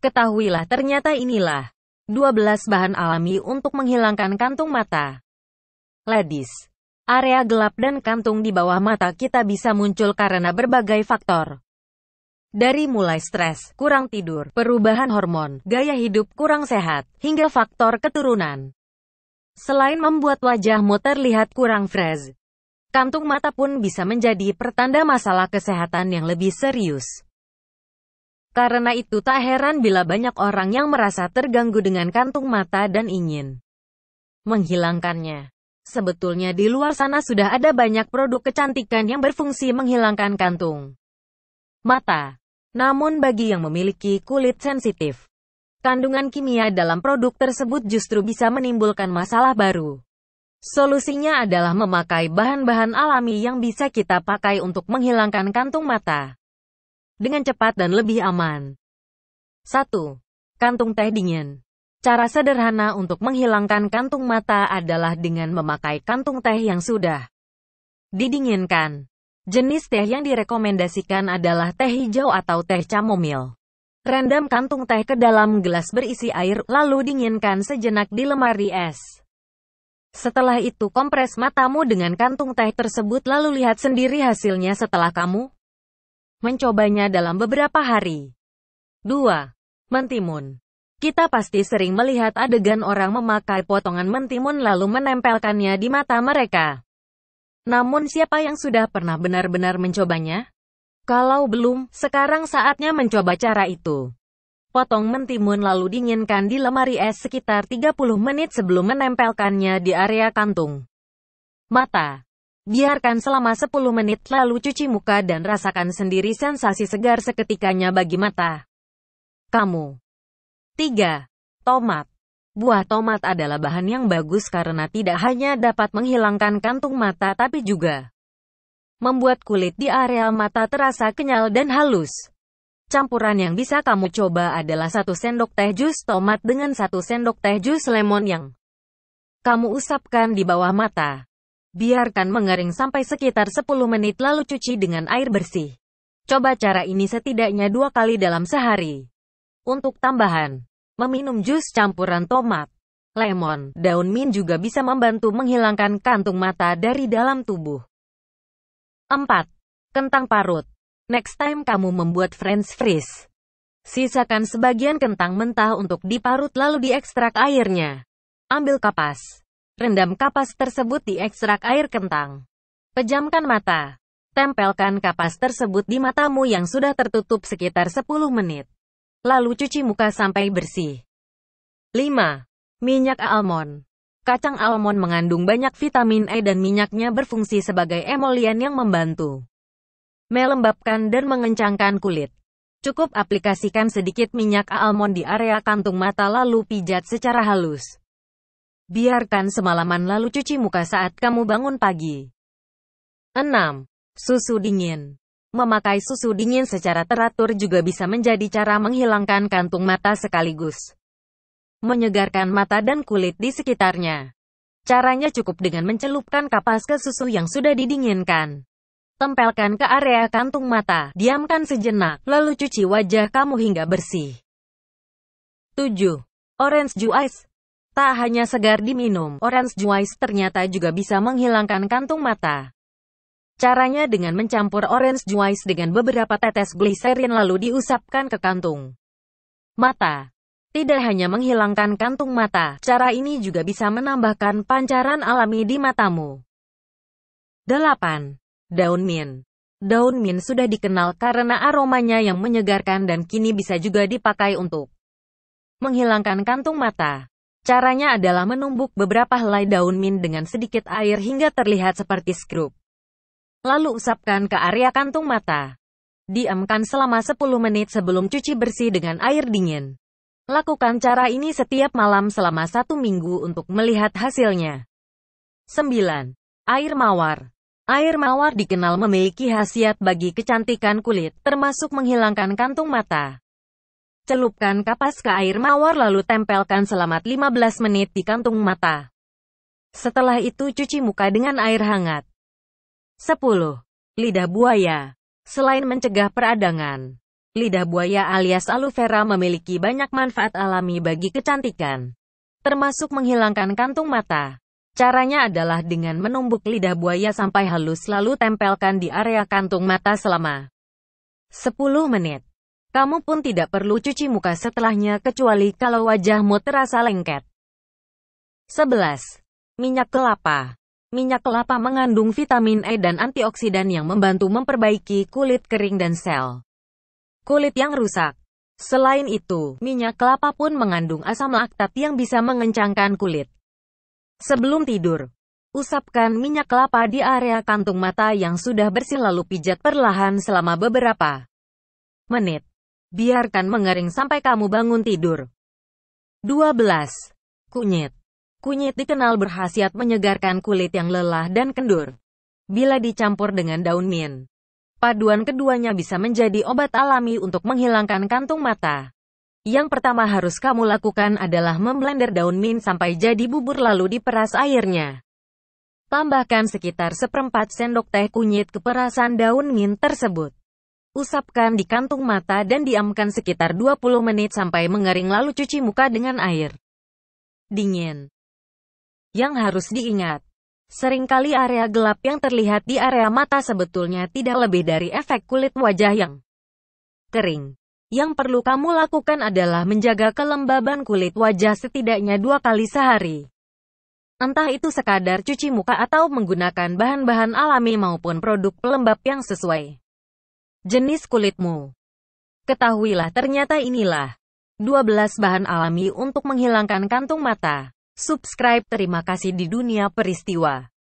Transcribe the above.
Ketahuilah ternyata inilah 12 bahan alami untuk menghilangkan kantung mata. Ladies, area gelap dan kantung di bawah mata kita bisa muncul karena berbagai faktor. Dari mulai stres, kurang tidur, perubahan hormon, gaya hidup kurang sehat, hingga faktor keturunan. Selain membuat wajahmu terlihat kurang fresh, kantung mata pun bisa menjadi pertanda masalah kesehatan yang lebih serius. Karena itu tak heran bila banyak orang yang merasa terganggu dengan kantung mata dan ingin menghilangkannya. Sebetulnya di luar sana sudah ada banyak produk kecantikan yang berfungsi menghilangkan kantung mata. Namun bagi yang memiliki kulit sensitif, kandungan kimia dalam produk tersebut justru bisa menimbulkan masalah baru. Solusinya adalah memakai bahan-bahan alami yang bisa kita pakai untuk menghilangkan kantung mata dengan cepat dan lebih aman. 1. Kantung teh dingin. Cara sederhana untuk menghilangkan kantung mata adalah dengan memakai kantung teh yang sudah didinginkan. Jenis teh yang direkomendasikan adalah teh hijau atau teh chamomile. Rendam kantung teh ke dalam gelas berisi air, lalu dinginkan sejenak di lemari es. Setelah itu kompres matamu dengan kantung teh tersebut lalu lihat sendiri hasilnya setelah kamu mencobanya dalam beberapa hari. 2. Mentimun Kita pasti sering melihat adegan orang memakai potongan mentimun lalu menempelkannya di mata mereka. Namun siapa yang sudah pernah benar-benar mencobanya? Kalau belum, sekarang saatnya mencoba cara itu. Potong mentimun lalu dinginkan di lemari es sekitar 30 menit sebelum menempelkannya di area kantung. Mata Biarkan selama 10 menit lalu cuci muka dan rasakan sendiri sensasi segar seketikanya bagi mata. Kamu. 3. Tomat. Buah tomat adalah bahan yang bagus karena tidak hanya dapat menghilangkan kantung mata tapi juga membuat kulit di area mata terasa kenyal dan halus. Campuran yang bisa kamu coba adalah 1 sendok teh jus tomat dengan 1 sendok teh jus lemon yang kamu usapkan di bawah mata. Biarkan mengering sampai sekitar 10 menit lalu cuci dengan air bersih. Coba cara ini setidaknya dua kali dalam sehari. Untuk tambahan, meminum jus campuran tomat, lemon, daun mint juga bisa membantu menghilangkan kantung mata dari dalam tubuh. 4. Kentang parut. Next time kamu membuat french fries. Sisakan sebagian kentang mentah untuk diparut lalu diekstrak airnya. Ambil kapas, Rendam kapas tersebut di ekstrak air kentang. Pejamkan mata. Tempelkan kapas tersebut di matamu yang sudah tertutup sekitar 10 menit. Lalu cuci muka sampai bersih. 5. Minyak almond. Kacang almond mengandung banyak vitamin E dan minyaknya berfungsi sebagai emolian yang membantu melembabkan dan mengencangkan kulit. Cukup aplikasikan sedikit minyak almond di area kantung mata lalu pijat secara halus. Biarkan semalaman lalu cuci muka saat kamu bangun pagi. 6. Susu dingin Memakai susu dingin secara teratur juga bisa menjadi cara menghilangkan kantung mata sekaligus menyegarkan mata dan kulit di sekitarnya. Caranya cukup dengan mencelupkan kapas ke susu yang sudah didinginkan. Tempelkan ke area kantung mata, diamkan sejenak, lalu cuci wajah kamu hingga bersih. 7. Orange Juice Tak hanya segar diminum, orange juice ternyata juga bisa menghilangkan kantung mata. Caranya dengan mencampur orange juice dengan beberapa tetes gliserin lalu diusapkan ke kantung mata. Tidak hanya menghilangkan kantung mata, cara ini juga bisa menambahkan pancaran alami di matamu. 8. Daun mint Daun mint sudah dikenal karena aromanya yang menyegarkan dan kini bisa juga dipakai untuk menghilangkan kantung mata. Caranya adalah menumbuk beberapa helai daun mint dengan sedikit air hingga terlihat seperti skrup. Lalu usapkan ke area kantung mata. Diamkan selama 10 menit sebelum cuci bersih dengan air dingin. Lakukan cara ini setiap malam selama satu minggu untuk melihat hasilnya. 9. Air mawar Air mawar dikenal memiliki khasiat bagi kecantikan kulit, termasuk menghilangkan kantung mata. Celupkan kapas ke air mawar lalu tempelkan selama 15 menit di kantung mata. Setelah itu cuci muka dengan air hangat. 10. Lidah buaya Selain mencegah peradangan, lidah buaya alias aloe vera memiliki banyak manfaat alami bagi kecantikan, termasuk menghilangkan kantung mata. Caranya adalah dengan menumbuk lidah buaya sampai halus lalu tempelkan di area kantung mata selama 10 menit. Kamu pun tidak perlu cuci muka setelahnya kecuali kalau wajahmu terasa lengket. 11. Minyak kelapa Minyak kelapa mengandung vitamin E dan antioksidan yang membantu memperbaiki kulit kering dan sel kulit yang rusak. Selain itu, minyak kelapa pun mengandung asam laktat yang bisa mengencangkan kulit. Sebelum tidur, usapkan minyak kelapa di area kantung mata yang sudah bersih lalu pijat perlahan selama beberapa menit. Biarkan mengering sampai kamu bangun tidur. 12. Kunyit Kunyit dikenal berhasiat menyegarkan kulit yang lelah dan kendur. Bila dicampur dengan daun mint, paduan keduanya bisa menjadi obat alami untuk menghilangkan kantung mata. Yang pertama harus kamu lakukan adalah memblender daun mint sampai jadi bubur lalu diperas airnya. Tambahkan sekitar seperempat sendok teh kunyit ke perasan daun mint tersebut. Usapkan di kantung mata dan diamkan sekitar 20 menit sampai mengering lalu cuci muka dengan air dingin. Yang harus diingat, seringkali area gelap yang terlihat di area mata sebetulnya tidak lebih dari efek kulit wajah yang kering. Yang perlu kamu lakukan adalah menjaga kelembaban kulit wajah setidaknya dua kali sehari. Entah itu sekadar cuci muka atau menggunakan bahan-bahan alami maupun produk pelembab yang sesuai jenis kulitmu. Ketahuilah ternyata inilah 12 bahan alami untuk menghilangkan kantung mata. Subscribe terima kasih di dunia peristiwa.